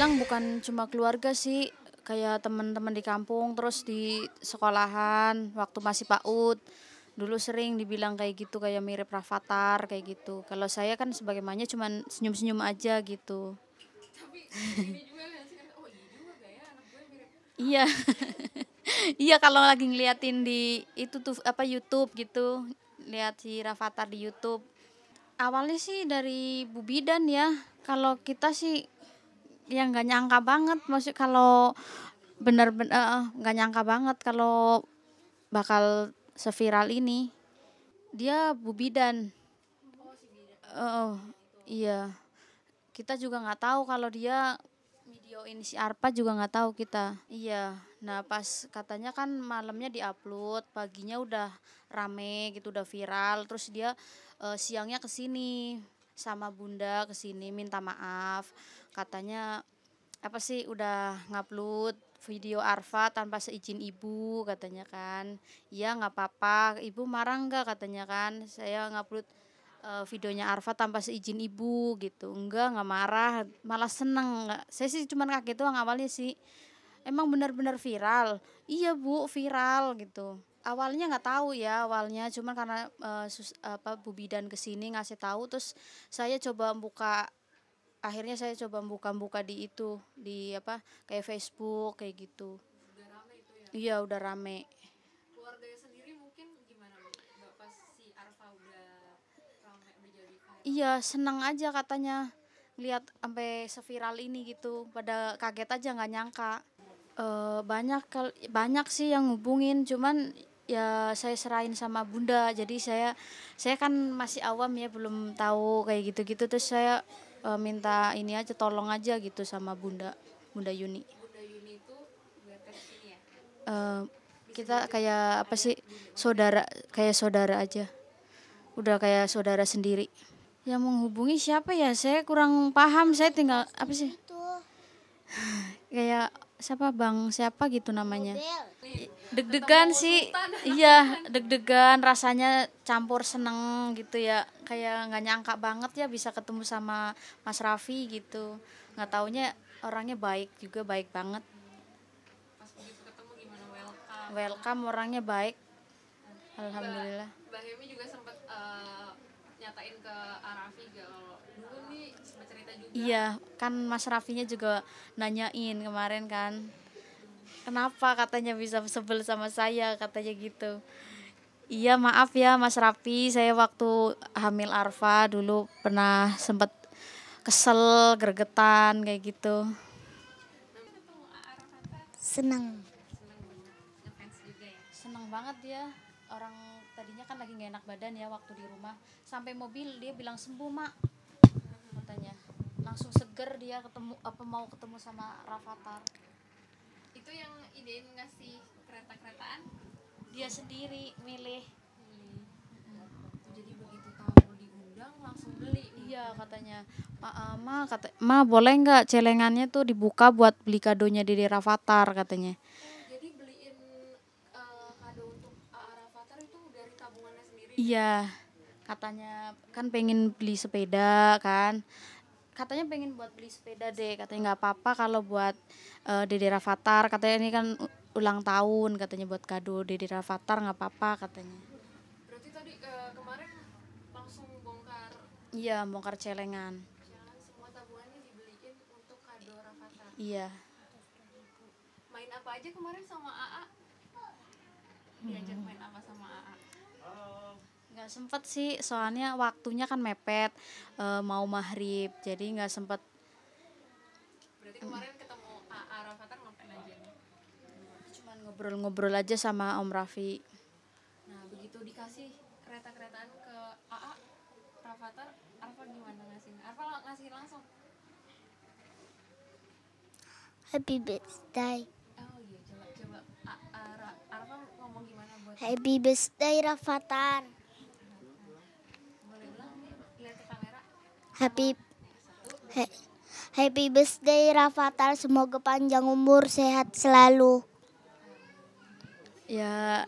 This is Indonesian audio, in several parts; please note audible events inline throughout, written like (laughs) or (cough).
bilang bukan cuma keluarga sih, kayak teman-teman di kampung, terus di sekolahan waktu masih PAUD. Dulu sering dibilang kayak gitu, kayak mirip Rafathar kayak gitu. Kalau saya kan sebagaimana cuma senyum-senyum aja gitu. iya (laughs) Iya. kalau lagi ngeliatin di itu tuh apa YouTube gitu, lihat si Rafathar di YouTube. Awalnya sih dari Bu Bidan ya. Kalau kita sih ya nggak nyangka banget maksud kalau benar-benar eh, eh, nggak nyangka banget kalau bakal seviral ini dia bubidan oh, uh, iya kita juga nggak tahu kalau dia video ini si Arpa juga nggak tahu kita iya nah pas katanya kan malamnya diupload paginya udah rame gitu udah viral terus dia uh, siangnya kesini sama bunda kesini minta maaf katanya apa sih udah ngupload video Arfa tanpa seizin ibu katanya kan iya nggak apa-apa ibu marah nggak katanya kan saya ngupload uh, videonya Arfa tanpa seizin ibu gitu enggak nggak marah malah seneng nggak saya sih cuman kaget yang awalnya sih emang benar-benar viral iya bu viral gitu awalnya nggak tahu ya awalnya cuman karena uh, sus, apa Bubi dan kesini ngasih tahu terus saya coba buka akhirnya saya coba buka-buka di itu di apa kayak Facebook kayak gitu ya iya udah rame keluarganya udah rame iya senang aja katanya lihat sampai seviral ini gitu pada kaget aja nggak nyangka e, banyak banyak sih yang hubungin cuman ya saya serahin sama bunda jadi saya saya kan masih awam ya belum tahu kayak gitu-gitu terus saya uh, minta ini aja tolong aja gitu sama Bunda Bunda Yuni. Bunda Yuni itu ya? Uh, kita kayak apa sih saudara kayak saudara aja. Udah kayak saudara sendiri. Yang menghubungi siapa ya? Saya kurang paham. Saya tinggal apa sih? (laughs) kayak siapa Bang siapa gitu namanya deg-degan sih (laughs) iya deg-degan rasanya campur seneng gitu ya kayak nggak nyangka banget ya bisa ketemu sama Mas Raffi gitu nggak taunya orangnya baik juga baik banget welcome orangnya baik alhamdulillah iya kan Mas Rafinya juga nanyain kemarin kan kenapa katanya bisa sebel sama saya katanya gitu iya maaf ya Mas Rapi saya waktu hamil Arfa dulu pernah sempat kesel gergetan kayak gitu senang ya? senang banget dia orang tadinya kan lagi gak enak badan ya waktu di rumah sampai mobil dia bilang sembuh mak katanya langsung seger dia ketemu apa mau ketemu sama Rafathar itu yang idein ngasih kereta-keretaan dia sendiri milih hmm. jadi begitu tahu diundang langsung beli iya katanya Ma, uh, ma kata ma boleh nggak celengannya tuh dibuka buat beli kadonya di Rafathar katanya jadi beliin uh, kado untuk Rafathar itu dari tabungannya sendiri iya katanya kan pengen beli sepeda kan katanya pengen buat beli sepeda deh katanya nggak apa-apa kalau buat uh, Dede Rafathar katanya ini kan ulang tahun katanya buat kado Dede Rafathar nggak apa-apa katanya berarti tadi uh, kemarin langsung bongkar iya bongkar celengan semua tabungannya dibeliin untuk kado Rafathar iya main apa aja kemarin sama AA sempet sih soalnya waktunya kan mepet e, mau maghrib jadi nggak sempet berarti kemarin ketemu AA Rafathar ngapain aja cuman ngobrol-ngobrol aja sama Om Raffi nah begitu dikasih kereta-keretaan ke AA Rafathar Arfa gimana ngasih Arfa ngasih langsung Happy birthday. Oh, iya, Happy birthday Rafathar. Happy Happy birthday Rafathar, semoga panjang umur, sehat selalu. Ya,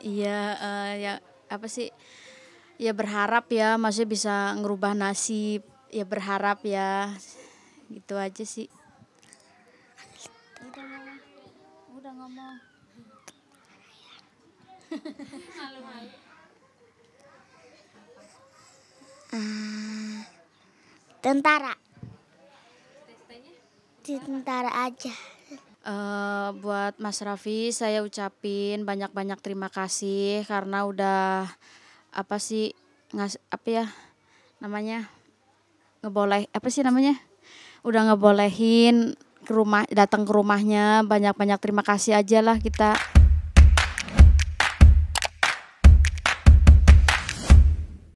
Iya, uh, ya apa sih? Ya berharap ya, masih bisa ngerubah nasib. Ya berharap ya, gitu aja sih. Udah ngomong. (laughs) Tentara. Di tentara aja. Uh, buat Mas Raffi saya ucapin banyak-banyak terima kasih karena udah apa sih ngas apa ya namanya ngeboleh apa sih namanya udah ngebolehin ke rumah datang ke rumahnya banyak-banyak terima kasih aja lah kita